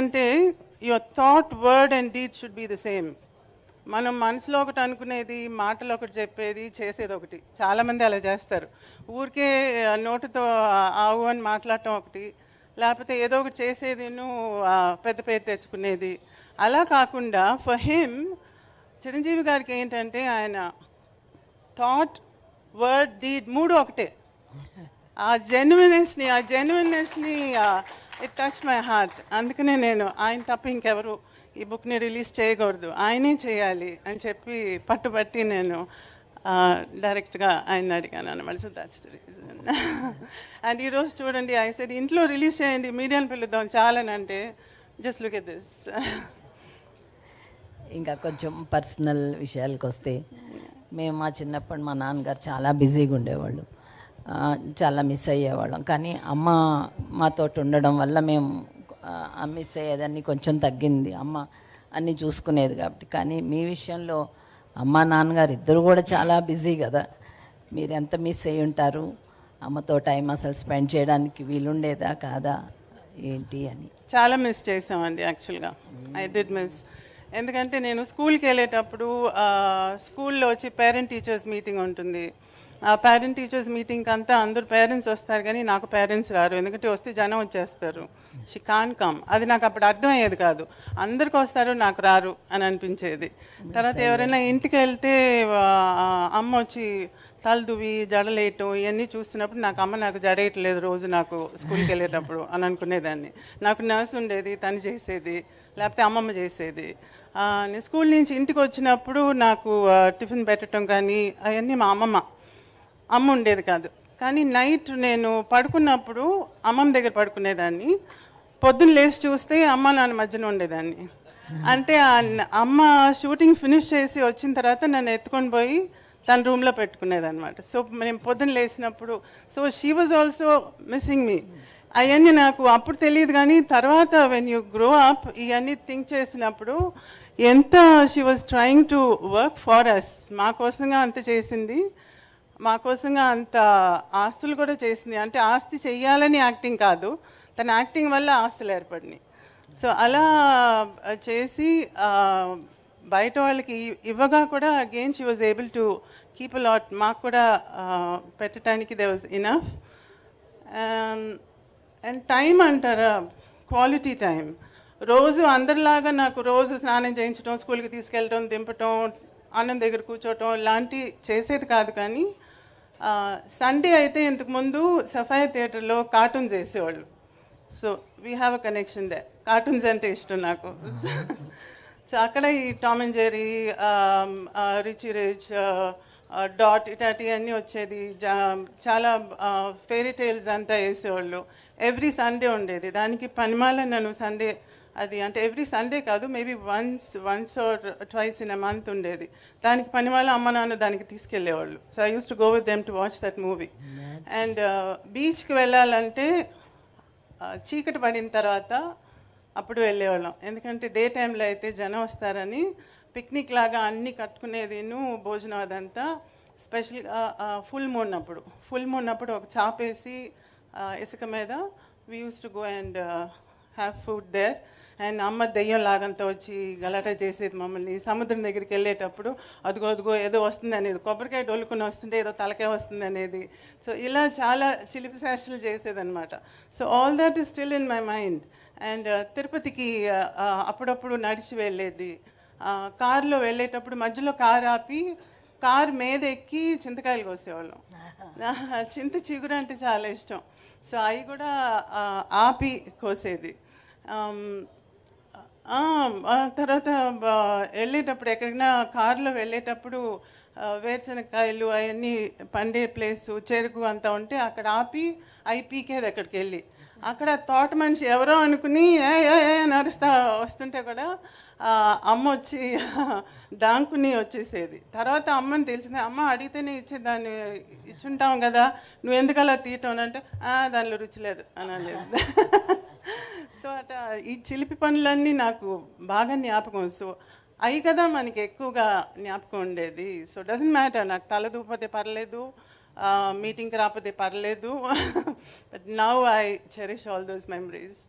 అంటే your thought word and deed should be the same మనం మనసులో ఒకటి అనుకునేది మాటలు ఒకటి చెప్పేది చేసేది ఒకటి చాలామంది అలా చేస్తారు ఊరికే నోటుతో ఆవు అని మాట్లాడటం ఒకటి లేకపోతే ఏదో ఒకటి చేసేది పెద్ద పేరు తెచ్చుకునేది అలా కాకుండా ఫర్ హిమ్ చిరంజీవి గారికి ఏంటంటే ఆయన థాట్ వర్డ్ డీడ్ మూడు ఒకటే ఆ జెన్యున్నెస్ని ఆ జెన్యున్నెస్ని ఇట్ టచ్ మై హార్ట్ అందుకనే నేను ఆయన తప్ప ఇంకెవరు ఈ బుక్ని రిలీజ్ చేయకూడదు ఆయనే చేయాలి అని చెప్పి పట్టుబట్టి నేను డైరెక్ట్గా ఆయన అడిగాను అనమాట so that's the reason and ఈరోజు చూడండి ఆయన సరే ఇంట్లో రిలీజ్ చేయండి మీడియాని పిలుద్దాం చాలనంటే జస్ట్ లుక్ ఎట్ దిస్ ఇంకా కొంచెం పర్సనల్ విషయాలకు వస్తే మేము మా చిన్నప్పుడు మా నాన్నగారు చాలా బిజీగా ఉండేవాళ్ళు చాలా మిస్ అయ్యేవాళ్ళం కానీ అమ్మ మాతో ఉండడం వల్ల మేము మిస్ అయ్యేదాన్ని కొంచెం తగ్గింది అమ్మ అన్నీ చూసుకునేది కాబట్టి కానీ మీ విషయంలో అమ్మ నాన్నగారు ఇద్దరు కూడా చాలా బిజీ కదా మీరు ఎంత మిస్ అయ్యి ఉంటారు అమ్మతో టైం అసలు స్పెండ్ చేయడానికి వీలుండేదా కాదా ఏంటి అని చాలా మిస్ చేసామండి యాక్చువల్గా ఐ డిడ్ మిస్ ఎందుకంటే నేను స్కూల్కి వెళ్ళేటప్పుడు స్కూల్లో వచ్చి పేరెంట్ టీచర్స్ మీటింగ్ ఉంటుంది ఆ పేరెంట్ టీచర్స్ మీటింగ్కి అంతా అందరు పేరెంట్స్ వస్తారు కానీ నాకు పేరెంట్స్ రారు ఎందుకంటే వస్తే జనం వచ్చేస్తారు షీ కాన్ కమ్ అది నాకు అప్పుడు అర్థమయ్యేది కాదు అందరికి వస్తారు నాకు రారు అని అనిపించేది తర్వాత ఎవరైనా ఇంటికి వెళ్తే అమ్మ వచ్చి తలదువి జడలేయటం ఇవన్నీ చూస్తున్నప్పుడు నాకు అమ్మ నాకు జడేయట్లేదు రోజు నాకు స్కూల్కి వెళ్ళేటప్పుడు అని అనుకునేదాన్ని నాకు నర్స్ ఉండేది తను చేసేది లేకపోతే అమ్మమ్మ చేసేది స్కూల్ నుంచి ఇంటికి వచ్చినప్పుడు నాకు టిఫిన్ పెట్టడం కానీ అవన్నీ మా అమ్మమ్మ అమ్మ ఉండేది కాదు కానీ నైట్ నేను పడుకున్నప్పుడు అమ్మమ్మ దగ్గర పడుకునేదాన్ని పొద్దున్న లేచి చూస్తే అమ్మ నాన్న మధ్యన ఉండేదాన్ని అంటే అమ్మ షూటింగ్ ఫినిష్ చేసి వచ్చిన తర్వాత నన్ను ఎత్తుకొని పోయి తన రూమ్లో అనమాట సో మేము పొద్దున లేచినప్పుడు so she was also missing me అవన్నీ నాకు అప్పుడు తెలియదు కానీ తర్వాత వెన్ యూ గ్రో అప్ ఇవన్నీ థింక్ చేసినప్పుడు ఎంత she was trying to work for us మా కోసంగా అంత చేసింది మా కోసంగా అంత ఆస్తులు కూడా చేసింది అంటే ఆస్తి చెయ్యాలని యాక్టింగ్ కాదు తన యాక్టింగ్ వల్ల ఆస్తులు ఏర్పడినాయి సో అలా చేసి బయట వాళ్ళకి ఇవ్వగా కూడా again she was able to keep lot మాకు కూడా పెట్టడానికి they was enough and time అంటారా క్వాలిటీ టైం రోజు అందరిలాగా నాకు రోజు స్నానం చేయించడం స్కూల్కి తీసుకెళ్ళడం దింపటం ఆనంద్ దగ్గర కూర్చోవటం ఇలాంటి చేసేది కాదు కానీ సండే అయితే ఇంతకుముందు సఫాయి థియేటర్లో కార్టూన్స్ వేసేవాళ్ళు so we have a connection they cartoons అంటే ఇష్టం నాకు సో అక్కడ ఈ Tom and Jerry Richie Rich డాట్ ఇటాటి అన్నీ వచ్చేది చాలా ఫెయిరీ టైల్స్ అంతా వేసేవాళ్ళు ఎవ్రీ సండే ఉండేది దానికి పనిమాల నన్ను సండే అది అంటే ఎవ్రీ సండే కాదు maybe once once or twice in a month ఉండేది దానికి పని వాళ్ళ అమ్మ నాన్న దానికి తీసుకెళ్లేవాళ్ళు so I used to go with them to watch that movie and బీచ్కి వెళ్ళాలంటే చీకటి పడిన తర్వాత అప్పుడు వెళ్ళేవాళ్ళం ఎందుకంటే డే టైంలో అయితే జనం వస్తారని పిక్నిక్ లాగా అన్నీ కట్టుకునేదిను భోజనం అదంతా స్పెషల్గా ఫుల్ మూన్ అప్పుడు ఫుల్ మూన్ అప్పుడు ఒక చాపేసి ఇసుక మీద we used to go and have food there and అమ్మ దెయ్యం లాగంతా వచ్చి గలాట చేసేది మమ్మల్ని సముద్రం దగ్గరికి వెళ్ళేటప్పుడు అదిగో అదిగో ఏదో వస్తుంది అనేది కొబ్బరికాయ డొల్లుకుని వస్తుంటే ఏదో తలకాయ వస్తుంది అనేది సో ఇలా చాలా చిలిపి శాషలు చేసేదనమాట so all that is still in my mind and uh, తిరుపతికి uh, uh, అప్పుడప్పుడు నడిచి వెళ్ళేది కారులో వెళ్ళేటప్పుడు మధ్యలో కారు ఆపి కార్ మీద ఎక్కి చింతకాయలు కోసేవాళ్ళం చింత చిగురు అంటే చాలా ఇష్టం సో అవి కూడా ఆపి కోసేది తర్వాత వెళ్ళేటప్పుడు ఎక్కడికైనా కారులో వెళ్ళేటప్పుడు వేరుశనగకాయలు అవన్నీ పండే ప్లేస్ చెరుకు అంతా ఉంటే అక్కడ ఆపి అవి పీకేది అక్కడికి వెళ్ళి అక్కడ తోట మనిషి ఎవరో అనుకుని ఏ నడుస్తా వస్తుంటే కూడా అమ్మ వచ్చి దాంకుని వచ్చేసేది తర్వాత అమ్మని తెలిసింది అమ్మ అడిగితేనే ఇచ్చే దాన్ని ఇచ్చుంటాం కదా నువ్వు ఎందుకలా తీయటం తీయటం అంటే దానిలో రుచి లేదు అనలేదు సో అట ఈ చిలిపి పనులన్నీ నాకు బాగా జ్ఞాపకం సో అవి కదా మనకి ఎక్కువగా జ్ఞాపకం ఉండేది సో డజంట్ మ్యాటర్ నాకు తల దూపతే పర్లేదు మీటింగ్కి రాకపోతే పర్లేదు but now I cherish all those memories